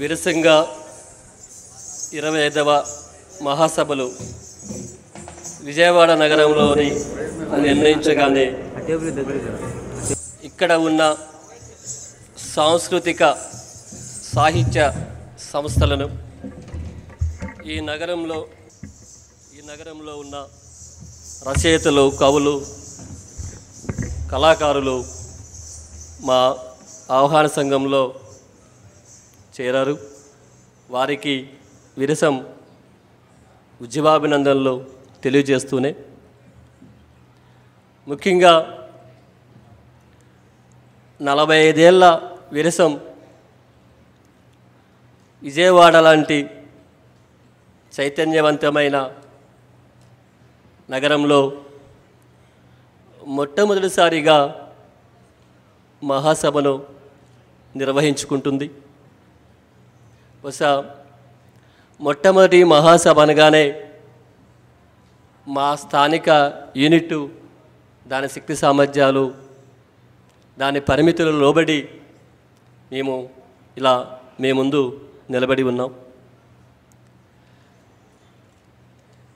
విరసంగా ఇరవై ఐదవ మహాసభలు విజయవాడ నగరంలోని నిర్ణయించగానే ఇక్కడ ఉన్న సాంస్కృతిక సాహిత్య సంస్థలను ఈ నగరంలో ఈ నగరంలో ఉన్న రచయితలు కవులు కళాకారులు మా ఆహ్వాన సంఘంలో చేరారు వారికి విరసం ఉద్యమాభినందనలు తెలియజేస్తూనే ముఖ్యంగా నలభై ఐదేళ్ల విరసం విజయవాడ లాంటి చైతన్యవంతమైన నగరంలో మొట్టమొదటిసారిగా మహాసభను నిర్వహించుకుంటుంది బహుశా మొట్టమొదటి మహాసభ అనగానే మా స్థానిక యూనిట్ దాని శక్తి సామర్థ్యాలు దాని పరిమితులు లోబడి మేము ఇలా మీ ముందు నిలబడి ఉన్నాం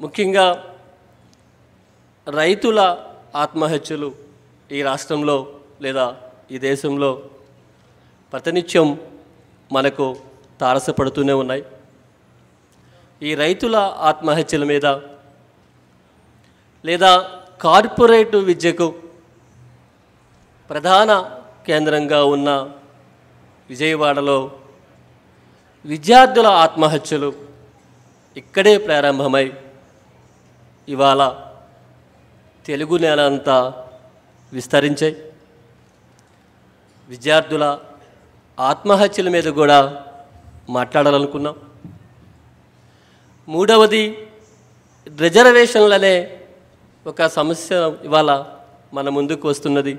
ముఖ్యంగా రైతుల ఆత్మహత్యలు ఈ రాష్ట్రంలో లేదా ఈ దేశంలో ప్రతినిత్యం మనకు తారసపడుతూనే ఉన్నాయి ఈ రైతుల ఆత్మహత్యల మీద లేదా కార్పొరేట్ విద్యకు ప్రధాన కేంద్రంగా ఉన్న విజయవాడలో విద్యార్థుల ఆత్మహత్యలు ఇక్కడే ప్రారంభమై ఇవాళ తెలుగు నేల అంతా విస్తరించాయి విద్యార్థుల ఆత్మహత్యల మీద కూడా మాట్లాడాలనుకున్నాం మూడవది రిజర్వేషన్లు అనే ఒక సమస్య ఇవాళ మన ముందుకు వస్తున్నది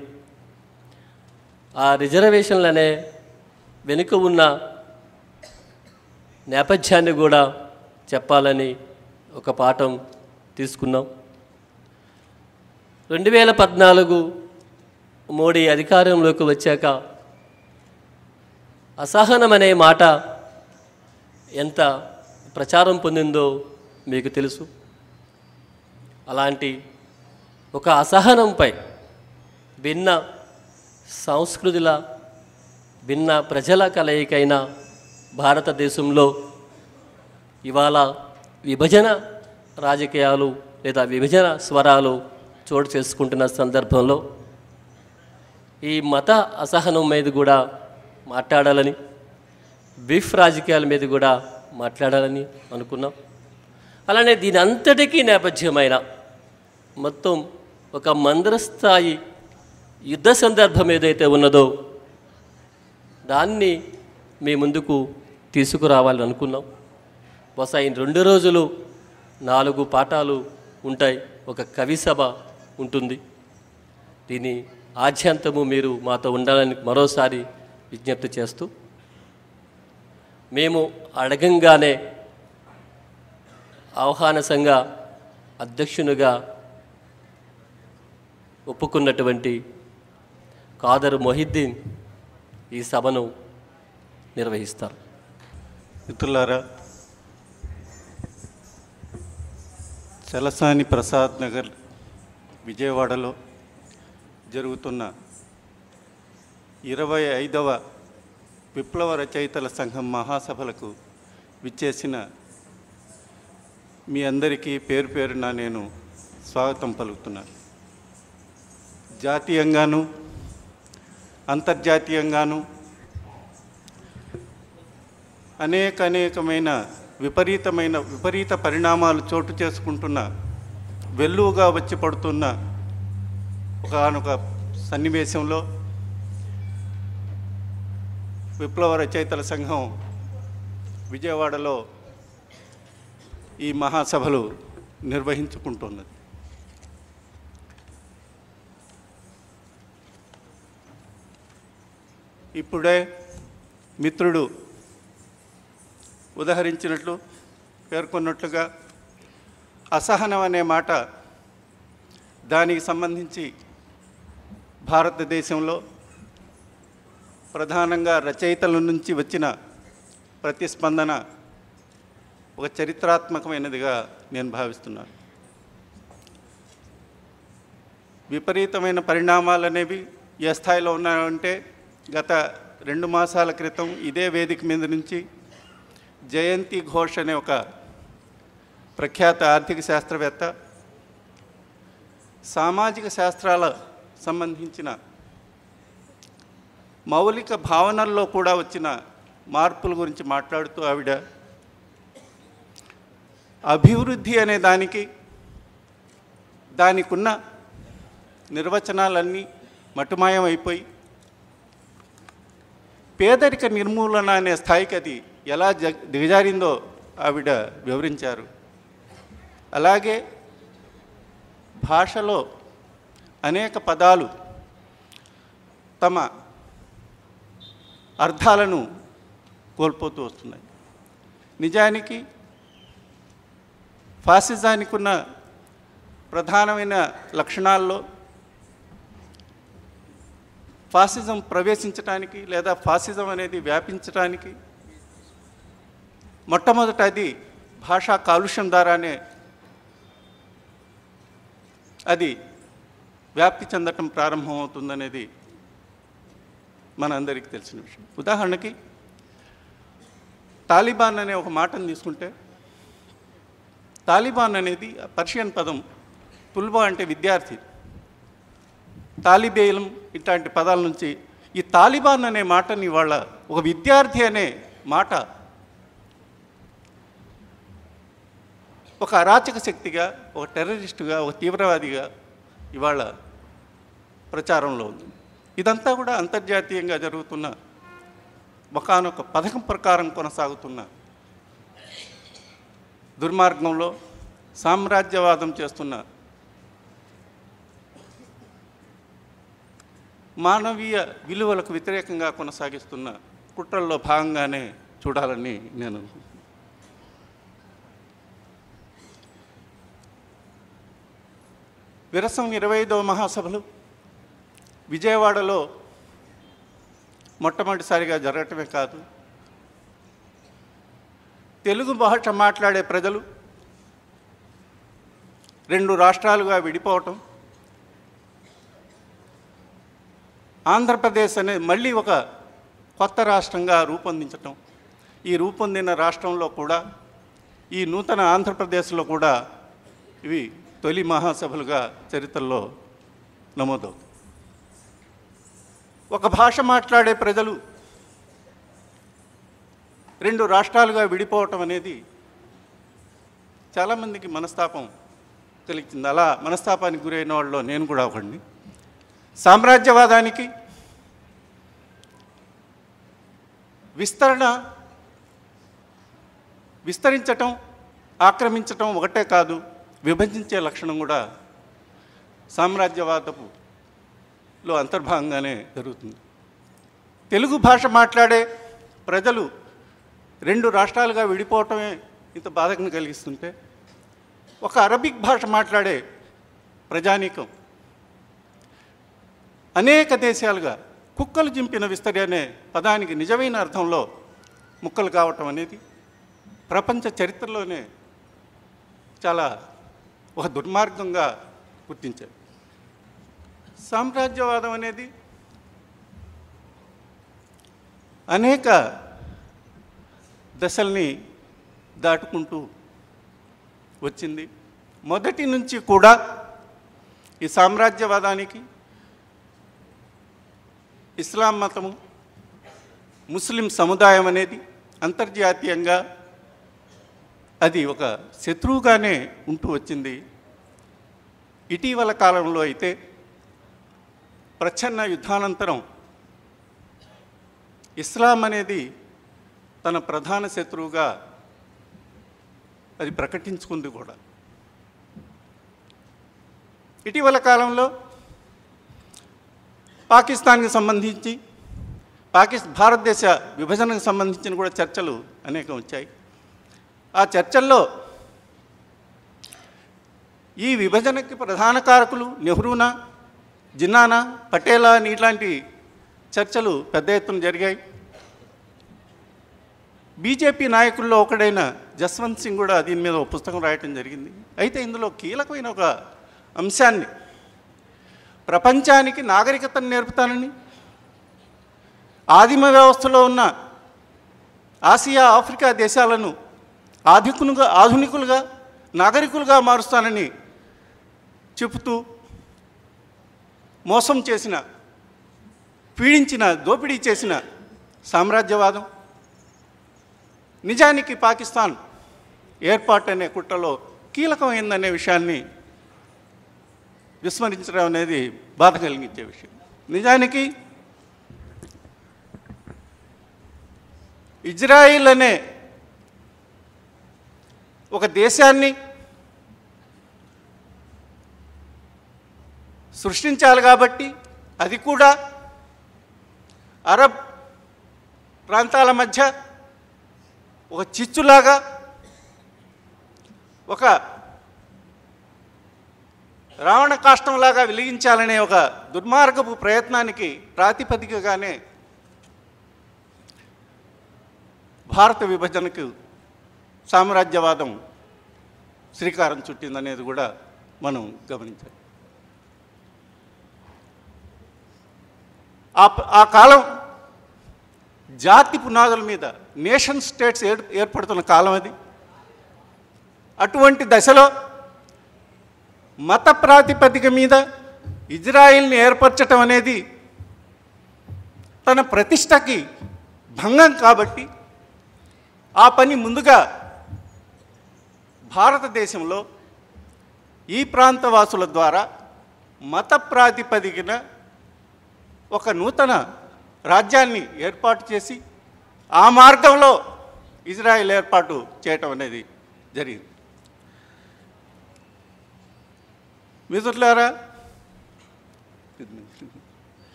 ఆ రిజర్వేషన్లు అనే వెనుక ఉన్న నేపథ్యాన్ని కూడా చెప్పాలని ఒక పాఠం తీసుకున్నాం రెండు వేల పద్నాలుగు మోడీ అధికారంలోకి వచ్చాక అసహనం అనే మాట ఎంత ప్రచారం పొందిందో మీకు తెలుసు అలాంటి ఒక అసహనంపై భిన్న సంస్కృతుల భిన్న ప్రజల కలయికైన భారతదేశంలో ఇవాళ విభజన రాజకీయాలు లేదా విభజన స్వరాలు చోటు చేసుకుంటున్న సందర్భంలో ఈ మత అసహనం మీద కూడా మాట్లాడాలని బీఫ్ రాజకీయాల మీద కూడా మాట్లాడాలని అనుకున్నాం అలానే దీని అంతటికీ నేపథ్యమైన మొత్తం ఒక మందరస్థాయి యుద్ధ సందర్భం ఏదైతే ఉన్నదో దాన్ని మీ ముందుకు తీసుకురావాలని అనుకున్నాం బహుశా ఈ రెండు రోజులు నాలుగు పాఠాలు ఉంటాయి ఒక కవి సభ ఉంటుంది దీని ఆద్యంతము మీరు మాతో ఉండాలని మరోసారి విజ్ఞప్తి చేస్తూ మేము అడగంగానే ఆహ్వాన సంఘ అధ్యక్షునిగా ఒప్పుకున్నటువంటి కాదరు మొహిద్దీన్ ఈ సభను నిర్వహిస్తారు మిత్రులారా చలసాని ప్రసాద్ నగర్ విజయవాడలో జరుగుతున్న ఇరవై ఐదవ విప్లవ రచయితల సంఘం మహాసభలకు విచ్చేసిన మీ అందరికీ పేరు పేరున నేను స్వాగతం పలుకుతున్నాను జాతీయంగాను అంతర్జాతీయంగాను అనేక అనేకమైన విపరీతమైన విపరీత పరిణామాలు చోటు చేసుకుంటున్న వెల్లువుగా వచ్చి పడుతున్న ఒకనొక సన్నివేశంలో విప్లవ రచయితల సంఘం విజయవాడలో ఈ మహాసభలు నిర్వహించుకుంటున్నది ఇప్పుడే మిత్రుడు ఉదహరించినట్లు పేర్కొన్నట్లుగా అసహనం అనే మాట దానికి సంబంధించి భారతదేశంలో ప్రధానంగా రచయితల నుంచి వచ్చిన ప్రతిస్పందన ఒక చరిత్రాత్మకమైనదిగా నేను భావిస్తున్నాను విపరీతమైన పరిణామాలు అనేవి ఏ స్థాయిలో ఉన్నాయంటే గత రెండు మాసాల క్రితం ఇదే వేదిక మీద నుంచి జయంతి ఘోష్ అనే ఒక ప్రఖ్యాత ఆర్థిక శాస్త్రవేత్త సామాజిక శాస్త్రాల సంబంధించిన మౌలిక భావనల్లో కూడా వచ్చిన మార్పుల గురించి మాట్లాడుతూ ఆవిడ అభివృద్ధి అనే దానికి దానికున్న నిర్వచనాలన్నీ మటుమాయం అయిపోయి పేదరిక నిర్మూలన అనే స్థాయికి అది ఎలా దిగజారిందో ఆవిడ వివరించారు అలాగే భాషలో అనేక పదాలు తమ అర్థాలను కోల్పోతూ వస్తున్నాయి నిజానికి ఫాసిజానికి ఉన్న ప్రధానమైన లక్షణాల్లో ఫాసిజం ప్రవేశించడానికి లేదా ఫాసిజం అనేది వ్యాపించడానికి మొట్టమొదట అది భాషా కాలుష్యం ద్వారానే అది వ్యాప్తి చెందటం ప్రారంభమవుతుందనేది మనందరికీ తెలిసిన విషయం ఉదాహరణకి తాలిబాన్ అనే ఒక మాటను తీసుకుంటే తాలిబాన్ అనేది పర్షియన్ పదం తుల్బా అంటే విద్యార్థి తాలిబేలం ఇట్లాంటి పదాల నుంచి ఈ తాలిబాన్ అనే మాటని వాళ్ళ ఒక విద్యార్థి అనే మాట ఒక అరాచక శక్తిగా ఒక టెర్రరిస్టుగా ఒక తీవ్రవాదిగా ఇవాళ ప్రచారంలో ఉంది ఇదంతా కూడా అంతర్జాతీయంగా జరుగుతున్న ఒకనొక పథకం ప్రకారం కొనసాగుతున్న దుర్మార్గంలో సామ్రాజ్యవాదం చేస్తున్న మానవీయ విలువలకు వ్యతిరేకంగా కొనసాగిస్తున్న కుట్రల్లో భాగంగానే చూడాలని నేను విరసం ఇరవై ఐదవ మహాసభలు విజయవాడలో మొట్టమొదటిసారిగా జరగటమే కాదు తెలుగు భాష మాట్లాడే ప్రజలు రెండు రాష్ట్రాలుగా విడిపోవటం ఆంధ్రప్రదేశ్ అనేది మళ్ళీ ఒక కొత్త రాష్ట్రంగా రూపొందించటం ఈ రూపొందిన రాష్ట్రంలో కూడా ఈ నూతన ఆంధ్రప్రదేశ్లో కూడా ఇవి తొలి మహాసభలుగా చరిత్రలో నమోదవుతాయి ఒక భాష మాట్లాడే ప్రజలు రెండు రాష్ట్రాలుగా విడిపోవటం అనేది చాలామందికి మనస్తాపం కలిగించింది అలా మనస్తాపానికి గురైన వాళ్ళలో నేను కూడా ఒకండి సామ్రాజ్యవాదానికి విస్తరణ విస్తరించటం ఆక్రమించటం ఒకటే కాదు విభజించే లక్షణం కూడా సామ్రాజ్యవాదపు లో అంతర్భాగంగానే జరుగుతుంది తెలుగు భాష మాట్లాడే ప్రజలు రెండు రాష్ట్రాలుగా విడిపోవటమే ఇంత బాధకం కలిగిస్తుంటే ఒక అరబిక్ భాష మాట్లాడే ప్రజానీకం అనేక దేశాలుగా కుక్కలు చింపిన విస్తరి అనే పదానికి నిజమైన అర్థంలో ముక్కలు కావటం అనేది ప్రపంచ చరిత్రలోనే చాలా ఒక దుర్మార్గంగా గుర్తించారు సామ్రాజ్యవాదం అనేది అనేక దశల్ని దాటుకుంటూ వచ్చింది మొదటి నుంచి కూడా ఈ సామ్రాజ్యవాదానికి ఇస్లాం మతము ముస్లిం సముదాయం అనేది అంతర్జాతీయంగా అది ఒక శత్రువుగానే ఉంటూ వచ్చింది ఇటీవల కాలంలో అయితే ప్రచ్ఛన్న యుద్ధానంతరం ఇస్లాం అనేది తన ప్రధాన శత్రువుగా అది ప్రకటించుకుంది కూడా ఇటీవల కాలంలో పాకిస్తాన్కి సంబంధించి పాకిస్ భారతదేశ విభజనకు సంబంధించిన కూడా చర్చలు అనేకం వచ్చాయి ఆ చర్చల్లో ఈ విభజనకి ప్రధాన కారకులు నెహ్రూనా జిన్నానా పటేలా అని ఇట్లాంటి చర్చలు పెద్ద ఎత్తున జరిగాయి బీజేపీ నాయకుల్లో ఒకడైన జస్వంత్ సింగ్ కూడా దీని మీద ఒక పుస్తకం రాయటం జరిగింది అయితే ఇందులో కీలకమైన ఒక అంశాన్ని ప్రపంచానికి నాగరికతను నేర్పుతానని ఆదిమ వ్యవస్థలో ఉన్న ఆసియా ఆఫ్రికా దేశాలను ఆధునికులుగా ఆధునికులుగా నాగరికులుగా మారుస్తానని చెబుతూ మోసం చేసిన పీడించిన దోపిడీ చేసిన సామ్రాజ్యవాదం నిజానికి పాకిస్తాన్ ఏర్పాటు అనే కుట్రలో కీలకమైందనే విషయాన్ని విస్మరించడం అనేది బాధ కలిగించే విషయం నిజానికి ఇజ్రాయిల్ అనే ఒక దేశాన్ని సృష్టించాలి కాబట్టి అది కూడా అరబ్ ప్రాంతాల మధ్య ఒక చిచ్చులాగా ఒక రావణ కాష్టంలాగా వెలిగించాలనే ఒక దుర్మార్గపు ప్రయత్నానికి ప్రాతిపదికగానే భారత విభజనకు సామ్రాజ్యవాదం శ్రీకారం చుట్టిందనేది కూడా మనం గమనించాలి ఆ కాలం జాతి పునాదుల మీద నేషన్ స్టేట్స్ ఏర్పడుతున్న కాలం అది అటువంటి దశలో మత ప్రాతిపదిక మీద ఇజ్రాయిల్ని ఏర్పరచటం అనేది తన ప్రతిష్టకి భంగం కాబట్టి ఆ పని ముందుగా భారతదేశంలో ఈ ప్రాంతవాసుల ద్వారా మత ప్రాతిపదికన ఒక నూతన రాజ్యాన్ని ఏర్పాటు చేసి ఆ మార్గంలో ఇజ్రాయెల్ ఏర్పాటు చేయటం అనేది జరిగింది మిత్రులారా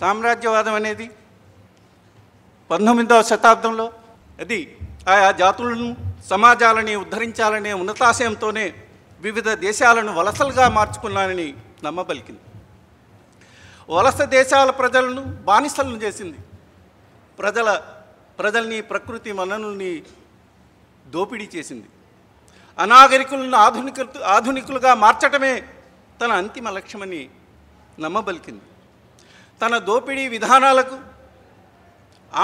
సామ్రాజ్యవాదం అనేది పంతొమ్మిదవ శతాబ్దంలో అది ఆయా జాతులను సమాజాలని ఉద్ధరించాలనే ఉన్నతాశయంతోనే వివిధ దేశాలను వలసలుగా మార్చుకున్నానని నమ్మబలికింది వలస దేశాల ప్రజలను బానిసలను చేసింది ప్రజల ప్రజల్ని ప్రకృతి మనల్ని దోపిడీ చేసింది అనాగరికులను ఆధునిక ఆధునికులుగా మార్చటమే తన అంతిమ లక్ష్యమని నమ్మబలికింది తన దోపిడీ విధానాలకు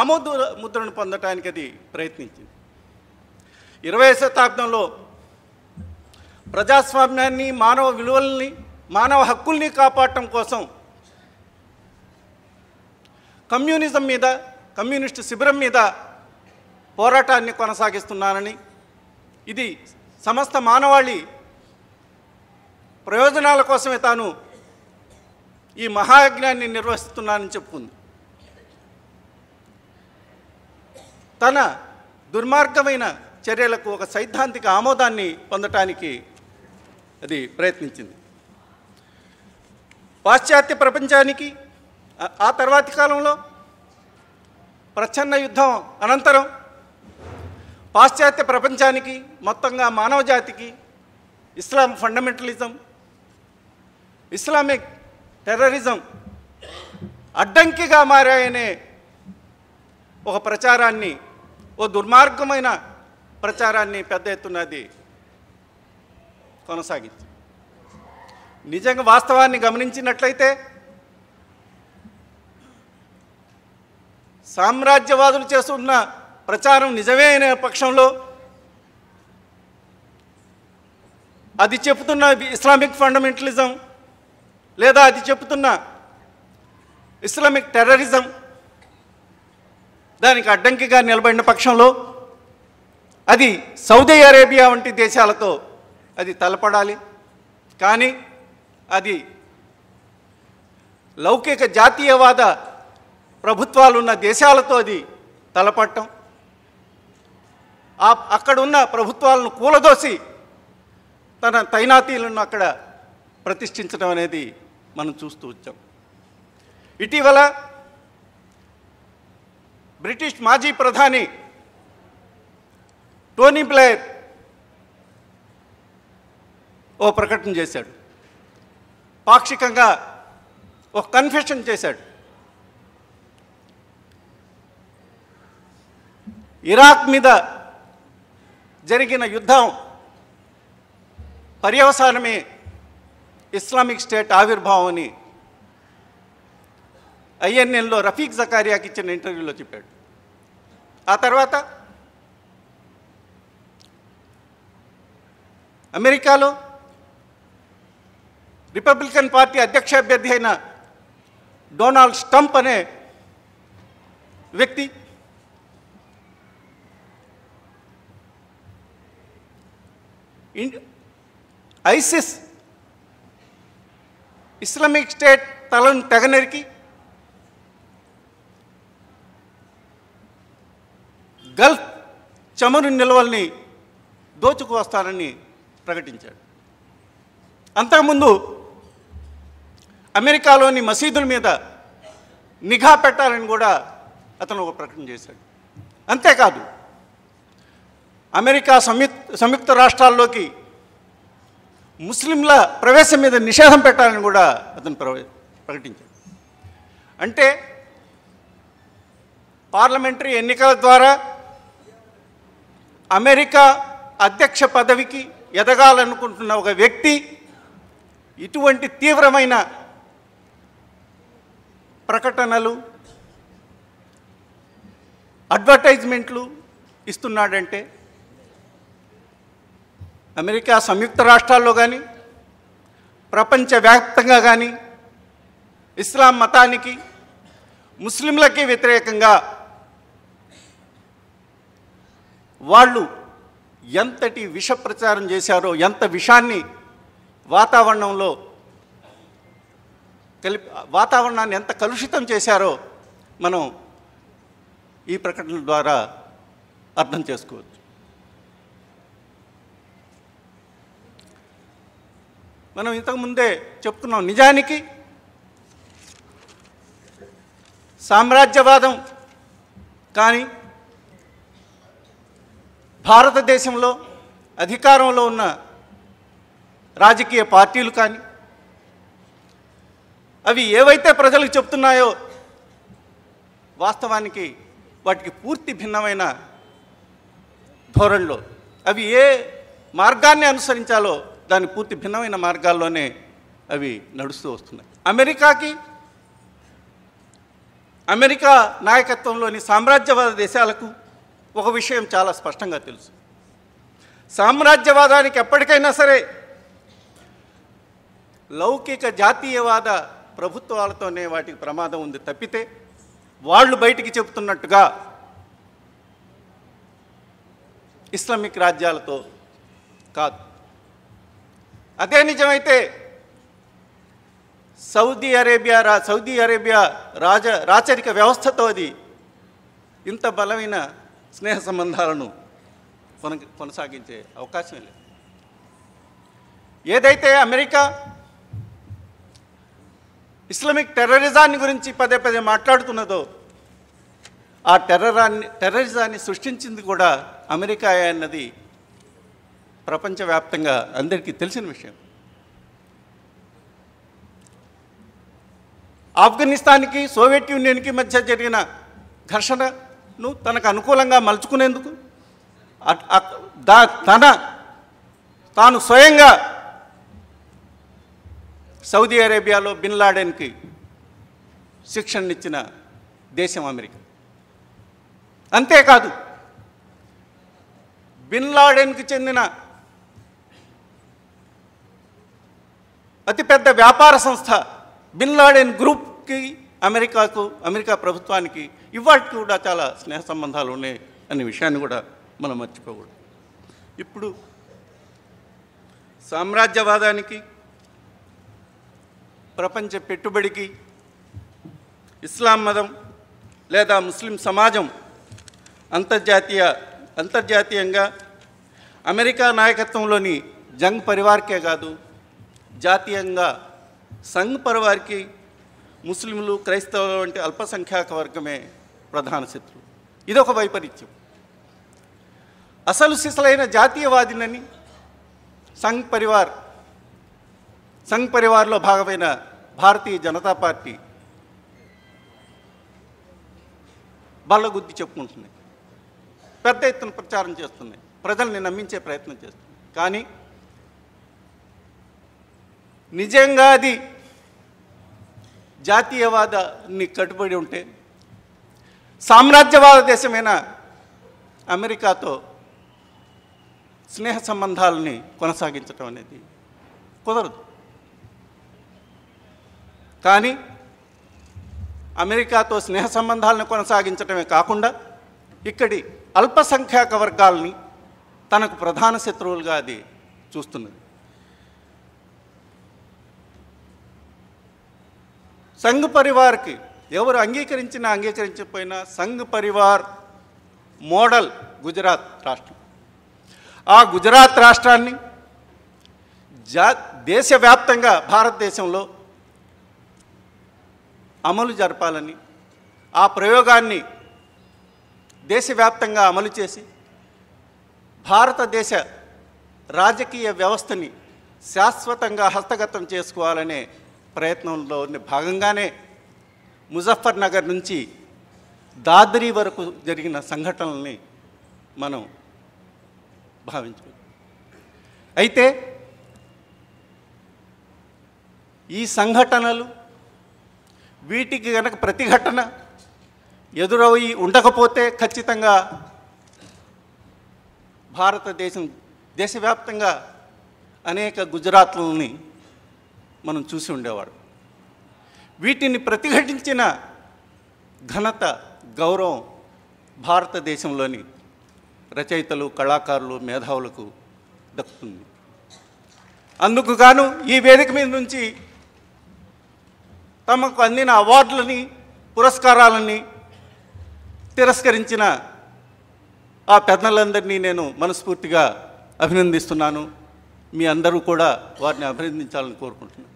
ఆమోద ముద్రను పొందటానికి అది ప్రయత్నించింది ఇరవై శతాబ్దంలో ప్రజాస్వామ్యాన్ని మానవ విలువల్ని మానవ హక్కుల్ని కాపాడటం కోసం కమ్యూనిజం మీద కమ్యూనిస్టు శిబిరం మీద పోరాటాన్ని కొనసాగిస్తున్నానని ఇది సమస్త మానవాళి ప్రయోజనాల కోసమే తాను ఈ మహాయజ్ఞాన్ని నిర్వహిస్తున్నానని చెప్పుకుంది తన దుర్మార్గమైన చర్యలకు ఒక సైద్ధాంతిక ఆమోదాన్ని పొందటానికి అది ప్రయత్నించింది పాశ్చాత్య ప్రపంచానికి ఆ తర్వాతి కాలంలో ప్రచ్ఛన్న యుద్ధం అనంతరం పాశ్చాత్య ప్రపంచానికి మొత్తంగా మానవ జాతికి ఇస్లాం ఫండమెంటలిజం ఇస్లామిక్ టెర్రరిజం అడ్డంకిగా మారాయనే ఒక ప్రచారాన్ని ఓ దుర్మార్గమైన ప్రచారాన్ని పెద్ద ఎత్తున్నది కొనసాగింది నిజంగా వాస్తవాన్ని గమనించినట్లయితే సామ్రాజ్యవాదులు చేస్తున్న ప్రచారం నిజమే అనే పక్షంలో అది చెప్తున్న ఇస్లామిక్ ఫండమెంటలిజం లేదా అది చెప్తున్న ఇస్లామిక్ టెర్రరిజం దానికి అడ్డంకిగా నిలబడిన పక్షంలో అది సౌదీ అరేబియా వంటి దేశాలతో అది తలపడాలి కానీ అది లౌకిక జాతీయవాద ప్రభుత్వాలున్న దేశాలతో అది తలపట్టం ఆ అక్కడున్న ప్రభుత్వాలను కూలదోసి తన తైనాతీలను అక్కడ ప్రతిష్ఠించడం అనేది మనం చూస్తూ వచ్చాం ఇటీవల బ్రిటిష్ మాజీ ప్రధాని టోనీ బ్లేర్ ఓ ప్రకటన చేశాడు పాక్షికంగా ఒక కన్ఫెషన్ చేశాడు ఇరాక్ మీద జరిగిన యుద్ధం పర్యవసానమే ఇస్లామిక్ స్టేట్ ఆవిర్భావం అని ఐఎన్ఎన్లో రఫీక్ జకారియాకి ఇచ్చిన ఇంటర్వ్యూలో చెప్పాడు ఆ తర్వాత అమెరికాలో రిపబ్లికన్ పార్టీ అధ్యక్ష అభ్యర్థి అయిన డొనాల్డ్ స్టంప్ అనే వ్యక్తి ఐసిస్ ఇస్లామిక్ స్టేట్ తలను తెగనెరికి గల్ఫ్ చమురు నిల్వల్ని దోచుకు వస్తానని ప్రకటించాడు అంతకుముందు అమెరికాలోని మసీదుల మీద నిఘా పెట్టాలని కూడా అతను ఒక ప్రకటన చేశాడు అంతేకాదు అమెరికా సంయుక్ సంయుక్త రాష్ట్రాల్లోకి ముస్లింల ప్రవేశం మీద నిషేధం పెట్టాలని కూడా అతను ప్రకటించాడు అంటే పార్లమెంటరీ ఎన్నికల ద్వారా అమెరికా అధ్యక్ష పదవికి ఎదగాలనుకుంటున్న ఒక వ్యక్తి ఇటువంటి తీవ్రమైన ప్రకటనలు అడ్వర్టైజ్మెంట్లు ఇస్తున్నాడంటే అమెరికా సంయుక్త రాష్ట్రాల్లో కానీ ప్రపంచవ్యాప్తంగా కానీ ఇస్లాం మతానికి ముస్లింలకి వ్యతిరేకంగా వాళ్ళు ఎంతటి విష ప్రచారం చేశారో ఎంత విషాన్ని వాతావరణంలో కలిపి వాతావరణాన్ని ఎంత కలుషితం చేశారో మనం ఈ ప్రకటన ద్వారా అర్థం చేసుకోవచ్చు మనం ఇంతకుముందే చెప్పుకున్నాం నిజానికి సామ్రాజ్యవాదం కానీ భారతదేశంలో అధికారంలో ఉన్న రాజకీయ పార్టీలు కానీ అవి ఏవైతే ప్రజలకు చెప్తున్నాయో వాస్తవానికి వాటికి పూర్తి భిన్నమైన ధోరణిలో అవి ఏ మార్గాన్ని అనుసరించాలో దాని పూర్తి భిన్నమైన మార్గాల్లోనే అవి నడుస్తూ వస్తున్నాయి అమెరికాకి అమెరికా నాయకత్వంలోని సామ్రాజ్యవాద దేశాలకు ఒక విషయం చాలా స్పష్టంగా తెలుసు సామ్రాజ్యవాదానికి ఎప్పటికైనా సరే లౌకిక జాతీయవాద ప్రభుత్వాలతోనే వాటికి ప్రమాదం ఉంది తప్పితే వాళ్ళు బయటికి చెబుతున్నట్టుగా ఇస్లామిక్ రాజ్యాలతో కాదు అదే నిజమైతే సౌదీ అరేబియా రా సౌదీ అరేబియా రాజ రాచరిక వ్యవస్థతో అది ఇంత బలమైన స్నేహ సంబంధాలను కొన కొనసాగించే అవకాశం లేదు ఏదైతే అమెరికా ఇస్లామిక్ టెర్రరిజాన్ని గురించి పదే పదే మాట్లాడుతున్నదో ఆ టెర్రరాన్ని టెర్రరిజాన్ని సృష్టించింది కూడా అమెరికా అన్నది ప్రపంచవ్యాప్తంగా అందరికీ తెలిసిన విషయం ఆఫ్ఘనిస్తాన్కి సోవియట్ యూనియన్కి మధ్య జరిగిన ఘర్షణను తనకు అనుకూలంగా మలుచుకునేందుకు దా తన తాను స్వయంగా సౌదీ అరేబియాలో బిన్ లాడెన్కి శిక్షణనిచ్చిన దేశం అమెరికా అంతేకాదు బిన్ లాడెన్కి చెందిన అతిపెద్ద వ్యాపార సంస్థ బిన్ లాడెన్ గ్రూప్కి అమెరికాకు అమెరికా ప్రభుత్వానికి ఇవాటి కూడా చాలా స్నేహ సంబంధాలు ఉన్నాయి అనే విషయాన్ని కూడా మనం మర్చిపోకూడదు ఇప్పుడు సామ్రాజ్యవాదానికి ప్రపంచ పెట్టుబడికి ఇస్లాం మతం లేదా ముస్లిం సమాజం అంతర్జాతీయ అంతర్జాతీయంగా అమెరికా నాయకత్వంలోని జంగ్ పరివార్కే కాదు జాతీయంగా సంఘ్ పరివార్కి ముస్లింలు క్రైస్తవులు వంటి అల్పసంఖ్యాక వర్గమే ప్రధాన శత్రువు ఇదొక వైపరీత్యం అసలు సిసలైన జాతీయవాదినని సంఘ్ పరివార్ సంఘ్ పరివార్లో భాగమైన భారతీయ జనతా పార్టీ బల్లగుద్ది చెప్పుకుంటున్నాయి పెద్ద ఎత్తున ప్రచారం చేస్తున్నాయి ప్రజల్ని నమ్మించే ప్రయత్నం చేస్తుంది కానీ నిజంగా అది జాతీయవాదాన్ని కట్టుబడి ఉంటే సామ్రాజ్యవాద దేశమైన అమెరికాతో స్నేహ సంబంధాలని కొనసాగించడం అనేది కుదరదు కానీ అమెరికాతో స్నేహ సంబంధాలను కొనసాగించడమే కాకుండా ఇక్కడి అల్పసంఖ్యాక వర్గాల్ని తనకు ప్రధాన శత్రువులుగా అది చూస్తున్నది సంఘ్ పరివార్కి ఎవరు అంగీకరించినా అంగీకరించకపోయినా సంఘ్ పరివార్ మోడల్ గుజరాత్ రాష్ట్రం ఆ గుజరాత్ రాష్ట్రాన్ని జా దేశవ్యాప్తంగా భారతదేశంలో అమలు జరపాలని ఆ ప్రయోగాన్ని దేశవ్యాప్తంగా అమలు చేసి భారతదేశ రాజకీయ వ్యవస్థని శాశ్వతంగా హస్తగతం చేసుకోవాలనే ప్రయత్నంలో భాగంగానే ముజఫర్నగర్ నుంచి దాద్రి వరకు జరిగిన సంఘటనల్ని మనం భావించు అయితే ఈ సంఘటనలు వీటికి కనుక ప్రతిఘటన ఎదురవి ఉండకపోతే ఖచ్చితంగా భారతదేశం దేశవ్యాప్తంగా అనేక గుజరాత్లని మనం చూసి ఉండేవాడు వీటిని ప్రతిఘటించిన ఘనత గౌరవం భారతదేశంలోని రచయితలు కళాకారులు మేధావులకు దక్కుతుంది అందుకు గాను ఈ వేదిక మీద నుంచి తమకు అందిన అవార్డులని పురస్కారాలని తిరస్కరించిన ఆ పెద్దలందరినీ నేను మనస్ఫూర్తిగా అభినందిస్తున్నాను మీ అందరూ కూడా వారిని అభినందించాలని కోరుకుంటున్నాను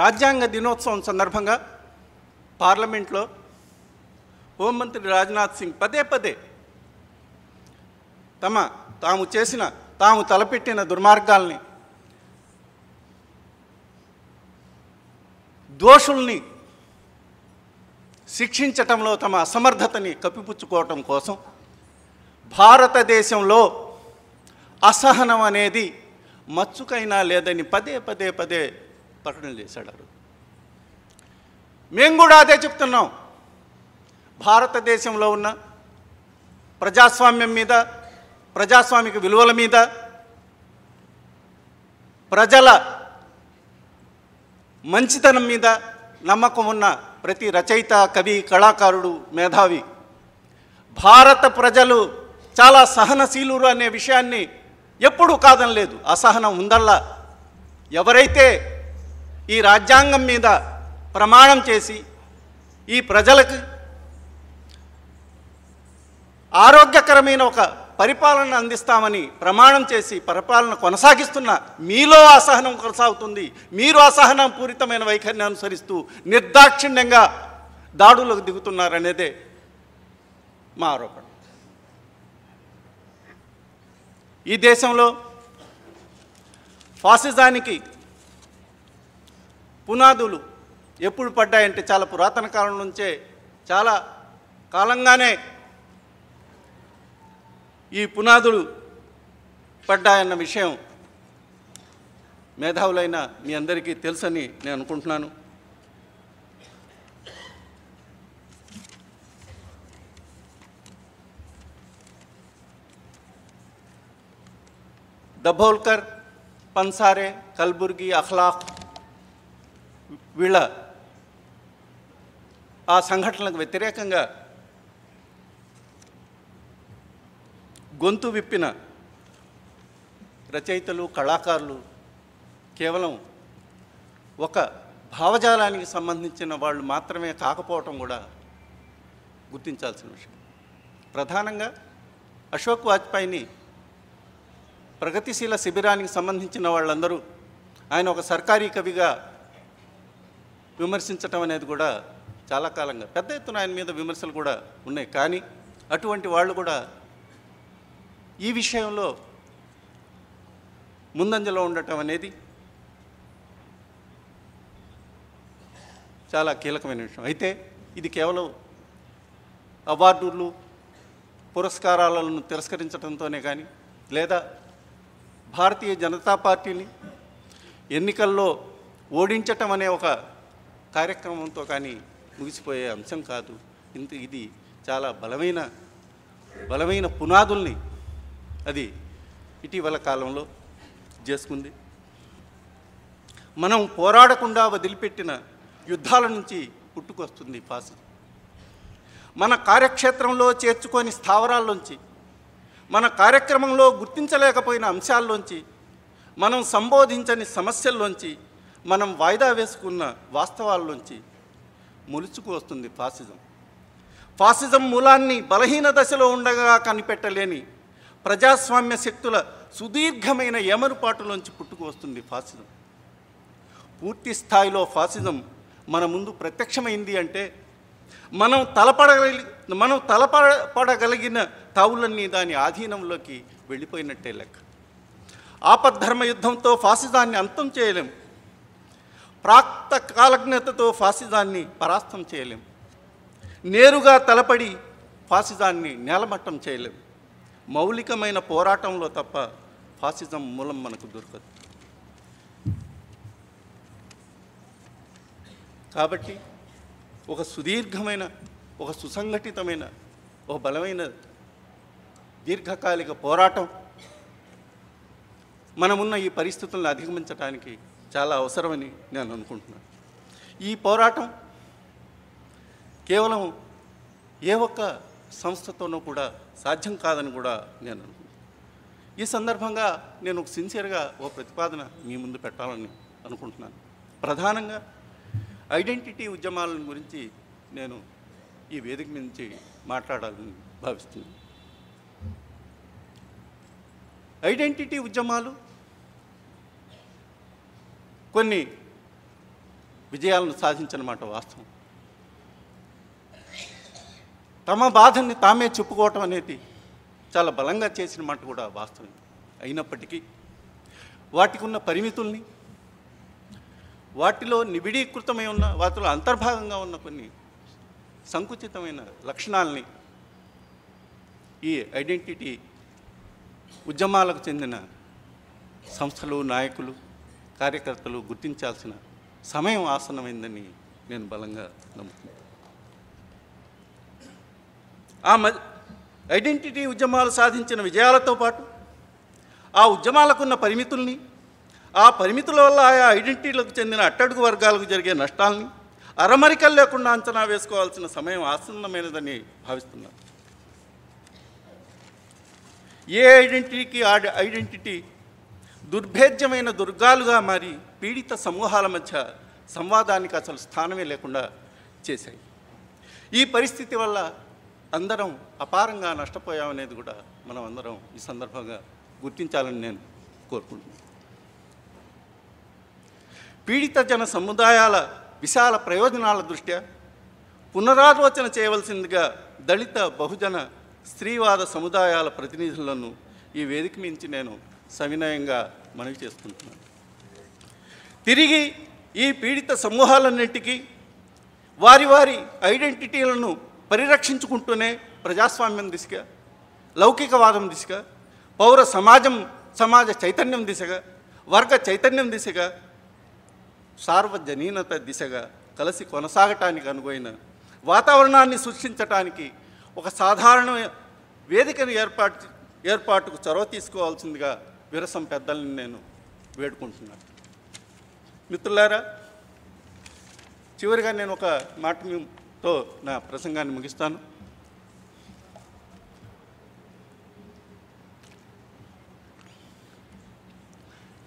రాజ్యాంగ దినోత్సవం సందర్భంగా పార్లమెంట్లో హోంమంత్రి రాజ్నాథ్ సింగ్ పదే పదే తమ తాము చేసిన తాము తలపెట్టిన దుర్మార్గాల్ని దోషుల్ని శిక్షించటంలో తమ అసమర్థతని కప్పిపుచ్చుకోవటం కోసం భారతదేశంలో అసహనం అనేది మచ్చుకైనా లేదని పదే పదే పదే ప్రకటన చేశాడు మేము కూడా అదే చెప్తున్నాం భారతదేశంలో ఉన్న ప్రజాస్వామ్యం మీద ప్రజాస్వామిక విలువల మీద ప్రజల మంచితనం మీద నమ్మకం ఉన్న ప్రతి రచయిత కవి కళాకారుడు మేధావి భారత ప్రజలు చాలా సహనశీలురు అనే విషయాన్ని ఎప్పుడూ కాదనలేదు అసహనం ఉందల్లా ఎవరైతే ఈ రాజ్యాంగం మీద ప్రమాణం చేసి ఈ ప్రజలకు ఆరోగ్యకరమైన ఒక పరిపాలన అందిస్తామని ప్రమాణం చేసి పరిపాలన కొనసాగిస్తున్న మీలో అసహనం కొనసాగుతుంది మీరు అసహనం పూరితమైన వైఖరిని అనుసరిస్తూ నిర్దాక్షిణ్యంగా దాడులకు దిగుతున్నారనేదే మా ఆరోపణ ఈ దేశంలో ఫాసిజానికి పునాదులు ఎప్పుడు పడ్డాయంటే చాలా పురాతన కాలం నుంచే చాలా కాలంగానే ఈ పునాదులు పడ్డాయన్న విషయం మేధావులైన మీ అందరికీ తెలుసని నేను అనుకుంటున్నాను దభోల్కర్ పన్సారే కల్బుర్గి అఖ్లాఖ్ వీళ్ళ ఆ సంఘటనలకు వ్యతిరేకంగా గొంతు విప్పిన రచయితలు కళాకారులు కేవలం ఒక భావజాలానికి సంబంధించిన వాళ్ళు మాత్రమే కాకపోవటం కూడా గుర్తించాల్సిన విషయం ప్రధానంగా అశోక్ వాజ్పేయిని ప్రగతిశీల శిబిరానికి సంబంధించిన వాళ్ళందరూ ఆయన ఒక సర్కారీ కవిగా విమర్శించటం అనేది కూడా చాలా కాలంగా పెద్ద ఎత్తున ఆయన మీద విమర్శలు కూడా ఉన్నాయి కానీ అటువంటి వాళ్ళు కూడా ఈ విషయంలో ముందంజలో ఉండటం అనేది చాలా కీలకమైన విషయం అయితే ఇది కేవలం అవార్డులు పురస్కారాలను తిరస్కరించడంతోనే కానీ లేదా భారతీయ జనతా పార్టీని ఎన్నికల్లో ఓడించటం అనే ఒక కార్యక్రమంతో కానీ ముగిసిపోయే అంశం కాదు ఇంత ఇది చాలా బలమైన బలమైన పునాదుల్ని అది ఇటీవల కాలంలో చేసుకుంది మనం పోరాడకుండా వదిలిపెట్టిన యుద్ధాల నుంచి పుట్టుకొస్తుంది ఫాసిజం మన కార్యక్షేత్రంలో చేర్చుకొని స్థావరాల్లోంచి మన కార్యక్రమంలో గుర్తించలేకపోయిన అంశాల్లోంచి మనం సంబోధించని సమస్యల్లోంచి మనం వాయిదా వేసుకున్న వాస్తవాల్లోంచి మొలుచుకు వస్తుంది ఫాసిజం ఫాసిజం మూలాన్ని బలహీన దశలో ఉండగా కనిపెట్టలేని ప్రజాస్వామ్య శక్తుల సుదీర్ఘమైన యమనుపాటులోంచి పుట్టుకు వస్తుంది ఫాసిజం పూర్తి స్థాయిలో ఫాసిజం మన ముందు ప్రత్యక్షమైంది అంటే మనం తలపడగలి మనం తలపడగలిగిన తావులన్నీ దాని ఆధీనంలోకి వెళ్ళిపోయినట్టే లెక్క ఆపద్ధర్మ యుద్ధంతో ఫాసిజాన్ని అంతం చేయలేం ప్రాక్త కాలజ్ఞతతో ఫాసిజాన్ని పరాస్తం చేయలేం నేరుగా తలపడి ఫాసిజాన్ని నేలమట్టం చేయలేం మౌలికమైన పోరాటంలో తప్ప ఫాసిజం మూలం మనకు దొరకదు కాబట్టి ఒక సుదీర్ఘమైన ఒక సుసంఘటితమైన ఒక బలమైన దీర్ఘకాలిక పోరాటం మనమున్న ఈ పరిస్థితులను అధిగమించడానికి చాలా అవసరమని నేను అనుకుంటున్నాను ఈ పోరాటం కేవలం ఏ ఒక్క సంస్థతోనూ కూడా సాధ్యం కాదని కూడా నేను అనుకుంటున్నాను ఈ సందర్భంగా నేను ఒక సిన్సియర్గా ఓ ప్రతిపాదన మీ ముందు పెట్టాలని అనుకుంటున్నాను ప్రధానంగా ఐడెంటిటీ ఉద్యమాల గురించి నేను ఈ వేదిక నుంచి మాట్లాడాలని భావిస్తున్నాను ఐడెంటిటీ ఉద్యమాలు కొన్ని విజయాలను మాట వాస్తవం తమ బాధని తామే చెప్పుకోవటం అనేది చాలా బలంగా చేసిన మాట కూడా వాస్తవం అయినప్పటికీ వాటికి ఉన్న పరిమితుల్ని వాటిలో నిబిడీకృతమై ఉన్న వాటిలో అంతర్భాగంగా ఉన్న కొన్ని సంకుచితమైన లక్షణాలని ఈ ఐడెంటిటీ ఉద్యమాలకు చెందిన సంస్థలు నాయకులు కార్యకర్తలు గుర్తించాల్సిన సమయం ఆసనమైందని నేను బలంగా నమ్ముతున్నాను ఆ ఐడెంటిటీ ఉద్యమాలు సాధించిన విజయాలతో పాటు ఆ ఉద్యమాలకున్న పరిమితుల్ని ఆ పరిమితుల వల్ల ఆయా ఐడెంటిటీలకు చెందిన అట్టడుగు వర్గాలకు జరిగే నష్టాలని అరమరికలు లేకుండా అంచనా వేసుకోవాల్సిన సమయం ఆసన్నమైనదని భావిస్తున్నారు ఏ ఐడెంటిటీకి ఆ ఐడెంటిటీ దుర్భేద్యమైన దుర్గాలుగా మారి పీడిత సమూహాల మధ్య సంవాదానికి అసలు స్థానమే లేకుండా చేశాయి ఈ పరిస్థితి వల్ల అందరం అపారంగా నష్టపోయామనేది కూడా మనం అందరం ఈ సందర్భంగా గుర్తించాలని నేను కోరుకుంటున్నాను పీడిత జన సముదాయాల విశాల ప్రయోజనాల దృష్ట్యా పునరాలోచన చేయవలసిందిగా దళిత బహుజన స్త్రీవాద సముదాయాల ప్రతినిధులను ఈ వేదిక మించి నేను సవినయంగా మనవి చేసుకుంటున్నాను తిరిగి ఈ పీడిత సమూహాలన్నింటికీ వారి వారి ఐడెంటిటీలను పరిరక్షించుకుంటూనే ప్రజాస్వామ్యం దిశగా లౌకికవాదం దిశగా పౌర సమాజం సమాజ చైతన్యం దిశగా వర్గ చైతన్యం దిశగా సార్వజనీనత దిశగా కలిసి కొనసాగటానికి అనువైన వాతావరణాన్ని సృష్టించటానికి ఒక సాధారణ వేదికను ఏర్పాటు ఏర్పాటుకు చొరవ తీసుకోవాల్సిందిగా విరసం పెద్దల్ని నేను వేడుకుంటున్నాను మిత్రులారా చివరిగా నేను ఒక మాట తో నా ప్రసంగాన్ని ముగిస్తాను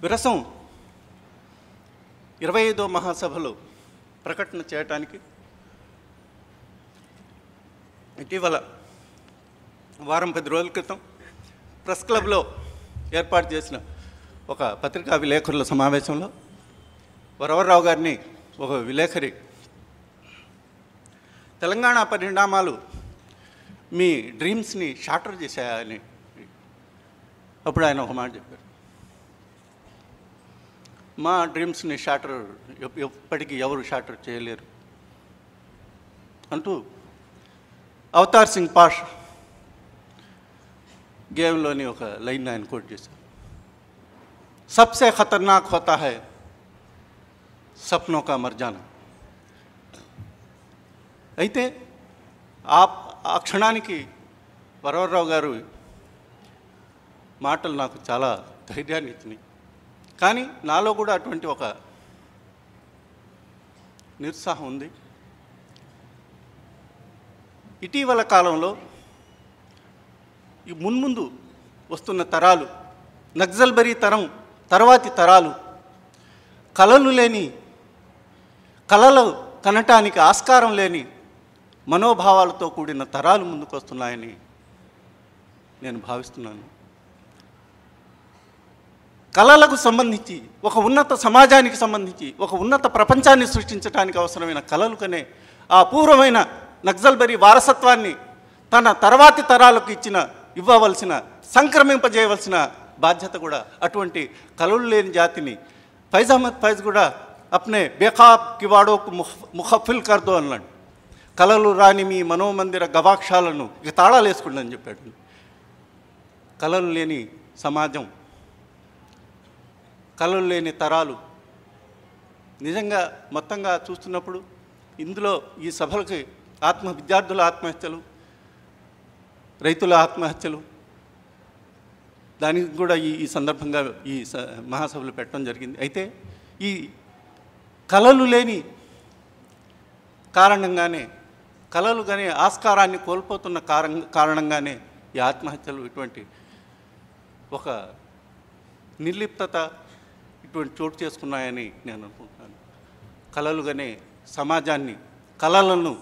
విరసం ఇరవై ఐదో మహాసభలో ప్రకటన చేయటానికి ఇటీవల వారం పది రోజుల క్రితం ప్రెస్ క్లబ్లో ఏర్పాటు చేసిన ఒక పత్రికా విలేకరుల సమావేశంలో వరవరరావు గారిని ఒక విలేకరి तेलंगाना परिणामाలు మీ డ్రీమ్స్ ని షాటర్ చేశాయని అప్పుడు ఆయన ఒక మాట చెప్పారు మా డ్రీమ్స్ ని షాటర్ ఎప్పటికీ ఎవరూ షాటర్ చేయలేరు అంటూ అవతార్ సింగ్ పాష్ గేవ్ లోని ఒక లైన్ నైన్ కోట్ చేశారు सबसे खतरनाक होता है सपनों का मर जाना అయితే ఆ ఆ క్షణానికి వరవరరావు గారు మాటలు నాకు చాలా ధైర్యాన్ని ఇచ్చినాయి కానీ నాలో కూడా అటువంటి ఒక నిరుత్సాహం ఉంది ఇటీవల కాలంలో ఈ మున్ముందు వస్తున్న తరాలు నక్జల్బరీ తరం తర్వాతి తరాలు కళలు లేని కళలు కనటానికి ఆస్కారం లేని మనోభావాలతో కూడిన తరాలు ముందుకొస్తున్నాయని నేను భావిస్తున్నాను కళలకు సంబంధించి ఒక ఉన్నత సమాజానికి సంబంధించి ఒక ఉన్నత ప్రపంచాన్ని సృష్టించడానికి అవసరమైన కళలు కనే ఆ పూర్వమైన నక్సల్బరీ వారసత్వాన్ని తన తర్వాతి తరాలకు ఇచ్చిన ఇవ్వవలసిన సంక్రమింపజేయవలసిన బాధ్యత కూడా అటువంటి కళలు లేని జాతిని ఫైజ్ అహ్మద్ ఫైజ్ కూడా అప్నే బేఖాబ్ కివాడోకు ముఖ ముఖఫిల్ కర్దో అన్నాడు కలలు రాని మీ మనోమందిర గవాక్షాలను ఇక తాళాలు వేసుకోండి అని చెప్పాడు కలలు లేని సమాజం కలలు లేని తరాలు నిజంగా మొత్తంగా చూస్తున్నప్పుడు ఇందులో ఈ సభలకి ఆత్మ విద్యార్థుల ఆత్మహత్యలు రైతుల ఆత్మహత్యలు దానికి కూడా ఈ ఈ సందర్భంగా ఈ మహాసభలు పెట్టడం జరిగింది అయితే ఈ కళలు లేని కారణంగానే కళలు కానీ ఆస్కారాన్ని కోల్పోతున్న కారణంగానే ఈ ఆత్మహత్యలు ఇటువంటి ఒక నిర్లిప్తత ఇటువంటి చోటు చేసుకున్నాయని నేను అనుకుంటున్నాను కళలుగానే సమాజాన్ని కళలను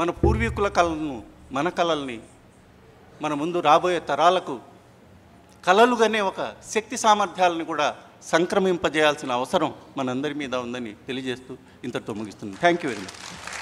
మన పూర్వీకుల కళలను మన కళల్ని మన ముందు రాబోయే తరాలకు కళలుగానే ఒక శక్తి సామర్థ్యాలను కూడా సంక్రమింపజేయాల్సిన అవసరం మనందరి మీద ఉందని తెలియజేస్తూ ఇంతటితో ముగిస్తుంది థ్యాంక్ యూ వెరీ మచ్